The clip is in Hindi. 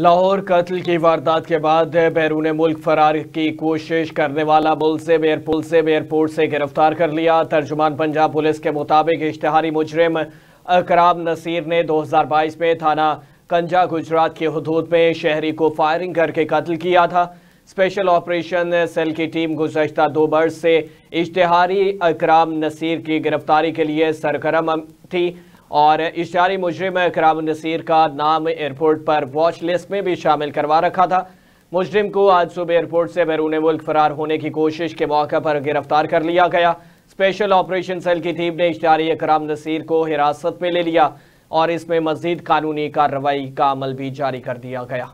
लाहौर कत्ल की वारदात के बाद बैरून मुल्क फरार की कोशिश करने वाला मुलजिम एयरपुल से एयरपोर्ट से गिरफ्तार कर लिया तर्जुमान पंजाब पुलिस के मुताबिक इश्तहारी मुजरिम अकराम नसीर ने 2022 में थाना कंजा गुजरात के हदूद में शहरी को फायरिंग करके कत्ल किया था स्पेशल ऑपरेशन सेल की टीम गुजशत दो बर्स से इश्तहारी अकराम नसीर की गिरफ्तारी के लिए सरगरम थी और इशारी मुजरिम कराम नसीर का नाम एयरपोर्ट पर वॉच लिस्ट में भी शामिल करवा रखा था मुजरिम को आज सुबह एयरपोर्ट से बैरून मुल्क फरार होने की कोशिश के मौके पर गिरफ्तार कर लिया गया स्पेशल ऑपरेशन सेल की टीम ने इशारी कराम नसीर को हिरासत में ले लिया और इसमें मजीद कानूनी कार्रवाई का अमल भी जारी कर दिया गया